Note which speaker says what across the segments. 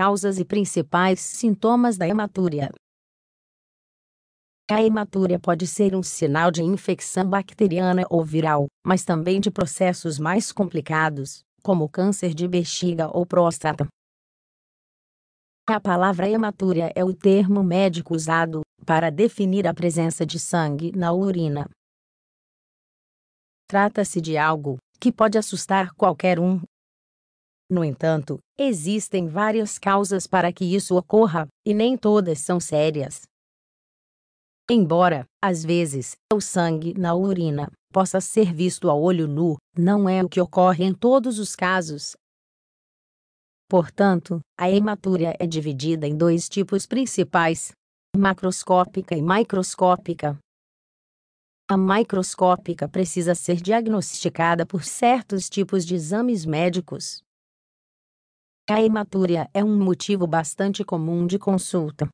Speaker 1: causas e principais sintomas da hematúria. A hematúria pode ser um sinal de infecção bacteriana ou viral, mas também de processos mais complicados, como câncer de bexiga ou próstata. A palavra hematúria é o termo médico usado para definir a presença de sangue na urina. Trata-se de algo que pode assustar qualquer um no entanto, existem várias causas para que isso ocorra, e nem todas são sérias. Embora, às vezes, o sangue na urina possa ser visto a olho nu, não é o que ocorre em todos os casos. Portanto, a hematúria é dividida em dois tipos principais: macroscópica e microscópica. A microscópica precisa ser diagnosticada por certos tipos de exames médicos, a hematúria é um motivo bastante comum de consulta.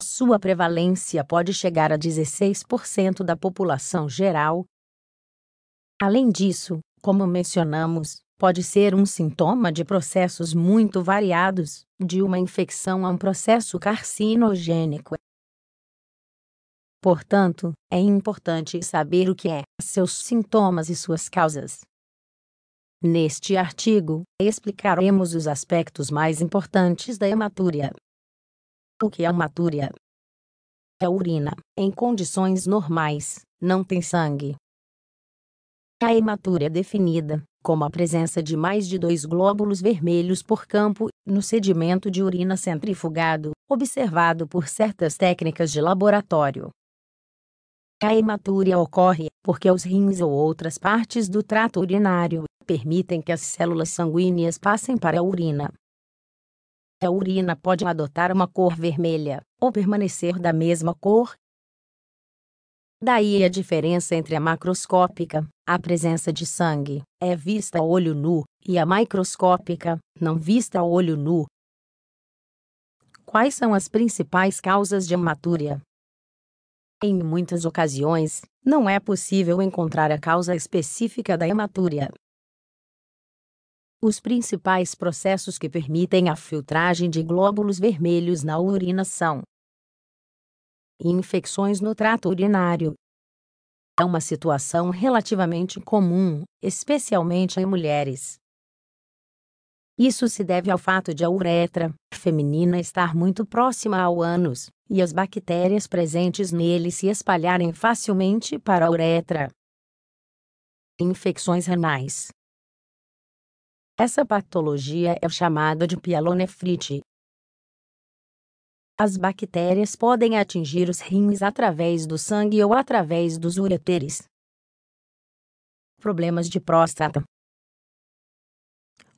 Speaker 1: Sua prevalência pode chegar a 16% da população geral. Além disso, como mencionamos, pode ser um sintoma de processos muito variados, de uma infecção a um processo carcinogênico. Portanto, é importante saber o que é, seus sintomas e suas causas. Neste artigo, explicaremos os aspectos mais importantes da hematúria. O que é hematúria? É urina, em condições normais, não tem sangue. A hematúria é definida como a presença de mais de dois glóbulos vermelhos por campo no sedimento de urina centrifugado, observado por certas técnicas de laboratório. A hematúria ocorre porque os rins ou outras partes do trato urinário permitem que as células sanguíneas passem para a urina. A urina pode adotar uma cor vermelha ou permanecer da mesma cor. Daí a diferença entre a macroscópica, a presença de sangue, é vista a olho nu, e a microscópica, não vista a olho nu. Quais são as principais causas de hematúria? Em muitas ocasiões, não é possível encontrar a causa específica da hematúria. Os principais processos que permitem a filtragem de glóbulos vermelhos na urina são infecções no trato urinário. É uma situação relativamente comum, especialmente em mulheres. Isso se deve ao fato de a uretra feminina estar muito próxima ao ânus e as bactérias presentes nele se espalharem facilmente para a uretra. Infecções renais. Essa patologia é chamada de pielonefrite. As bactérias podem atingir os rins através do sangue ou através dos ureteres. Problemas de próstata.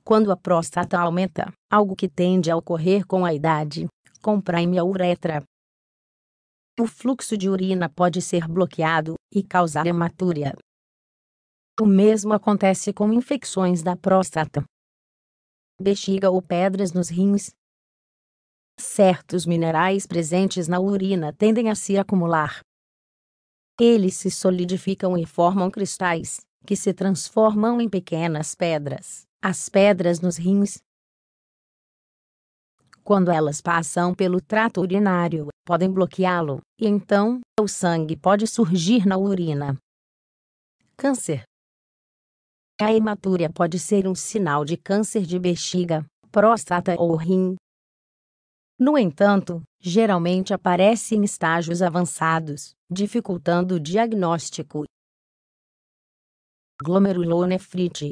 Speaker 1: Quando a próstata aumenta, algo que tende a ocorrer com a idade, comprime a uretra. O fluxo de urina pode ser bloqueado e causar hematúria. O mesmo acontece com infecções da próstata bexiga ou pedras nos rins. Certos minerais presentes na urina tendem a se acumular. Eles se solidificam e formam cristais, que se transformam em pequenas pedras, as pedras nos rins. Quando elas passam pelo trato urinário, podem bloqueá-lo, e então, o sangue pode surgir na urina. Câncer a hematúria pode ser um sinal de câncer de bexiga, próstata ou rim. No entanto, geralmente aparece em estágios avançados, dificultando o diagnóstico. Glomerulonefrite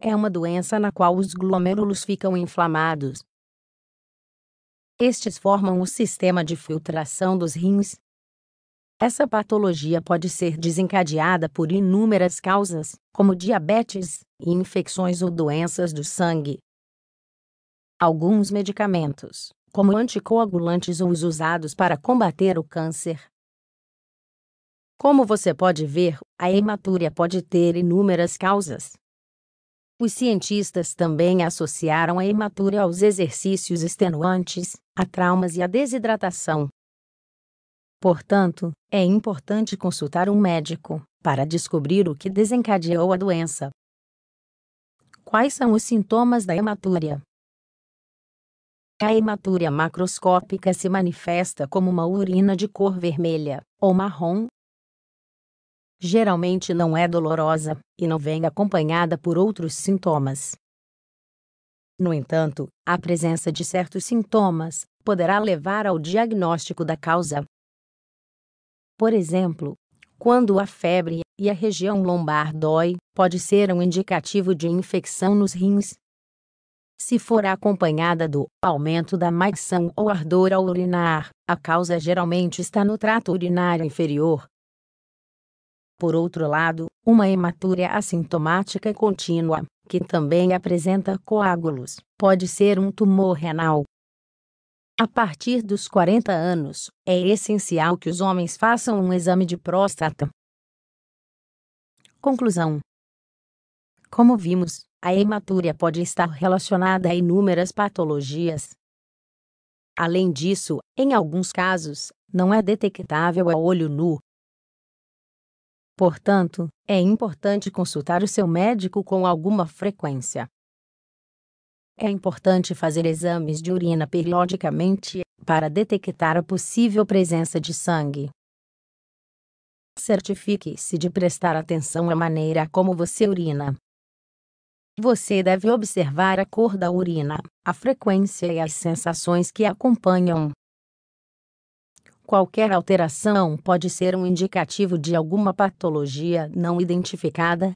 Speaker 1: é uma doença na qual os glomérulos ficam inflamados. Estes formam o sistema de filtração dos rins, essa patologia pode ser desencadeada por inúmeras causas, como diabetes infecções ou doenças do sangue. Alguns medicamentos, como anticoagulantes ou os usados para combater o câncer. Como você pode ver, a hematúria pode ter inúmeras causas. Os cientistas também associaram a hematúria aos exercícios extenuantes, a traumas e a desidratação, Portanto, é importante consultar um médico para descobrir o que desencadeou a doença. Quais são os sintomas da hematúria? A hematúria macroscópica se manifesta como uma urina de cor vermelha ou marrom. Geralmente não é dolorosa e não vem acompanhada por outros sintomas. No entanto, a presença de certos sintomas poderá levar ao diagnóstico da causa. Por exemplo, quando a febre e a região lombar dói, pode ser um indicativo de infecção nos rins. Se for acompanhada do aumento da micção ou ardor ao urinar, a causa geralmente está no trato urinário inferior. Por outro lado, uma hematúria assintomática contínua, que também apresenta coágulos, pode ser um tumor renal. A partir dos 40 anos, é essencial que os homens façam um exame de próstata. Conclusão: Como vimos, a hematúria pode estar relacionada a inúmeras patologias. Além disso, em alguns casos, não é detectável a olho nu. Portanto, é importante consultar o seu médico com alguma frequência. É importante fazer exames de urina periodicamente para detectar a possível presença de sangue. Certifique-se de prestar atenção à maneira como você urina. Você deve observar a cor da urina, a frequência e as sensações que acompanham. Qualquer alteração pode ser um indicativo de alguma patologia não identificada